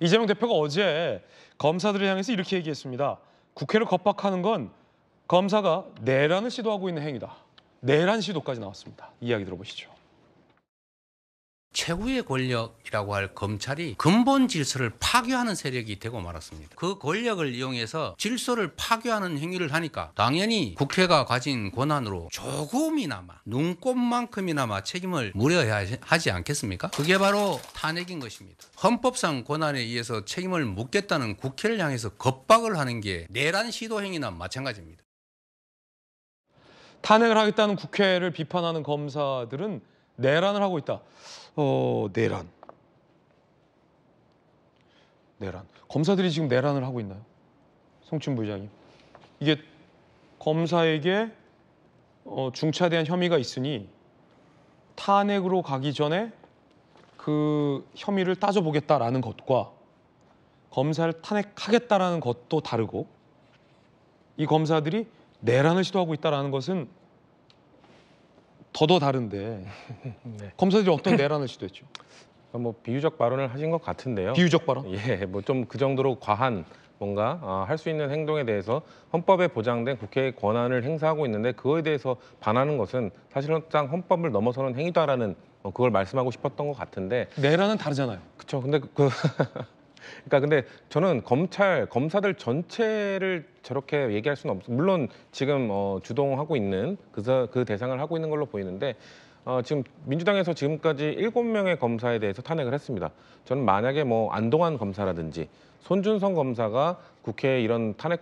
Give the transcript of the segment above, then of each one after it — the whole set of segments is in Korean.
이재명 대표가 어제 검사들을 향해서 이렇게 얘기했습니다. 국회를 겁박하는 건 검사가 내란을 시도하고 있는 행위다. 내란 시도까지 나왔습니다. 이야기 들어보시죠. 최후의 권력이라고 할 검찰이 근본 질서를 파괴하는 세력이 되고 말았습니다. 그 권력을 이용해서 질서를 파괴하는 행위를 하니까 당연히 국회가 가진 권한으로 조금이나마 눈꼽만큼이나마 책임을 물어야 하지 않겠습니까? 그게 바로 탄핵인 것입니다. 헌법상 권한에 의해서 책임을 묻겠다는 국회를 향해서 겁박을 하는 게 내란 시도 행위나 마찬가지입니다. 탄핵을 하겠다는 국회를 비판하는 검사들은 내란을 하고 있다. 어, 내란. 내란. 검사들이 지금 내란을 하고 있나요? 송춘 부장님. 이게 검사에게 어, 중차대한 혐의가 있으니 탄핵으로 가기 전에 그 혐의를 따져보겠다라는 것과 검사를 탄핵하겠다라는 것도 다르고 이 검사들이 내란을 시도하고 있다라는 것은 더더 다른데 네. 검사들이 어떤 내란을 시도했죠? 뭐 비유적 발언을 하신 것 같은데요. 비유적 발언? 예, 뭐 좀 그 정도로 과한 뭔가 아, 어, 할수 있는 행동에 대해서 헌법에 보장된 국회의 권한을 행사하고 있는데 그거에 대해서 반하는 것은 사실상 헌법을 넘어서는 행위다라는 어, 그걸 말씀하고 싶었던 것 같은데 내란은 다르잖아요. 그렇죠. 근데 그, 그 그러니까 근데 저는 검찰 검사들 전체를 저렇게 얘기할 수는 없어. 물론 지금 어, 주동하고 있는 그, 서그 대상을 하고 있는 걸로 보이는데 어, 지금 민주당에서 지금까지 일곱 명의 검사에 대해서 탄핵을 했습니다. 저는 만약에 뭐 안동환 검사라든지 손준성 검사가 국회에 이런 탄핵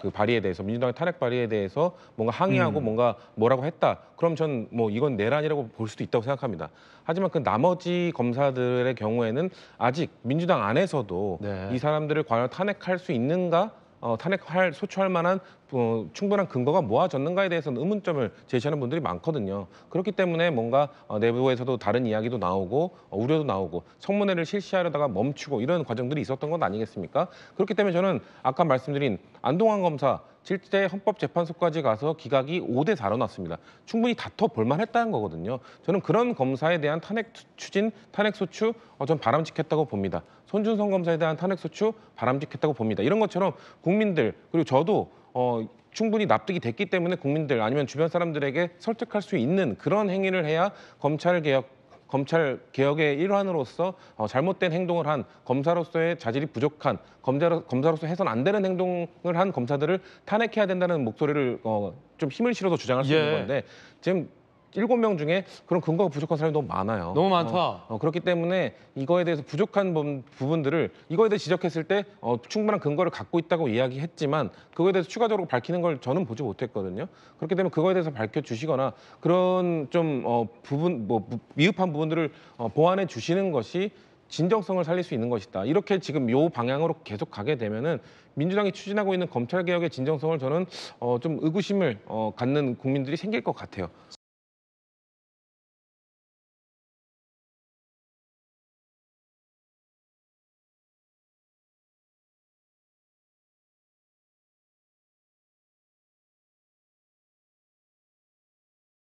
그 발의에 대해서 민주당의 탄핵 발의에 대해서 뭔가 항의하고 음. 뭔가 뭐라고 했다. 그럼 전 뭐 이건 내란이라고 볼 수도 있다고 생각합니다. 하지만 그 나머지 검사들의 경우에는 아직 민주당 안에서도 네. 이 사람들을 과연 탄핵할 수 있는가? 어, 탄핵할 소추할 만한 어, 충분한 근거가 모아졌는가에 대해서는 의문점을 제시하는 분들이 많거든요. 그렇기 때문에 뭔가 어, 내부에서도 다른 이야기도 나오고 어, 우려도 나오고 청문회를 실시하려다가 멈추고 이런 과정들이 있었던 건 아니겠습니까? 그렇기 때문에 저는 아까 말씀드린 안동환 검사 실제 헌법재판소까지 가서 기각이 5대 4로 났습니다. 충분히 다퉈볼 만했다는 거거든요. 저는 그런 검사에 대한 탄핵 추진, 탄핵 소추 어, 전 바람직했다고 봅니다. 손준성 검사에 대한 탄핵 소추 바람직했다고 봅니다. 이런 것처럼 국민들 그리고 저도 어, 충분히 납득이 됐기 때문에 국민들 아니면 주변 사람들에게 설득할 수 있는 그런 행위를 해야 검찰 개혁 검찰 개혁의 일환으로서 어, 잘못된 행동을 한 검사로서의 자질이 부족한 검자로, 검사로서 해선 안 되는 행동을 한 검사들을 탄핵해야 된다는 목소리를 어, 좀 힘을 실어서 주장할 수 있는 예. 건데 지금 일곱 명 중에 그런 근거가 부족한 사람이 너무 많아요. 너무 많다. 어, 어, 그렇기 때문에 이거에 대해서 부족한 부, 부분들을 이거에 대해 지적했을 때 어, 충분한 근거를 갖고 있다고 이야기했지만 그거에 대해서 추가적으로 밝히는 걸 저는 보지 못했거든요. 그렇기 때문에 그거에 대해서 밝혀 주시거나 그런 좀 어, 부분 뭐 미흡한 부분들을 어, 보완해 주시는 것이 진정성을 살릴 수 있는 것이다. 이렇게 지금 요 방향으로 계속 가게 되면은 민주당이 추진하고 있는 검찰 개혁의 진정성을 저는 어, 좀 의구심을 어, 갖는 국민들이 생길 것 같아요.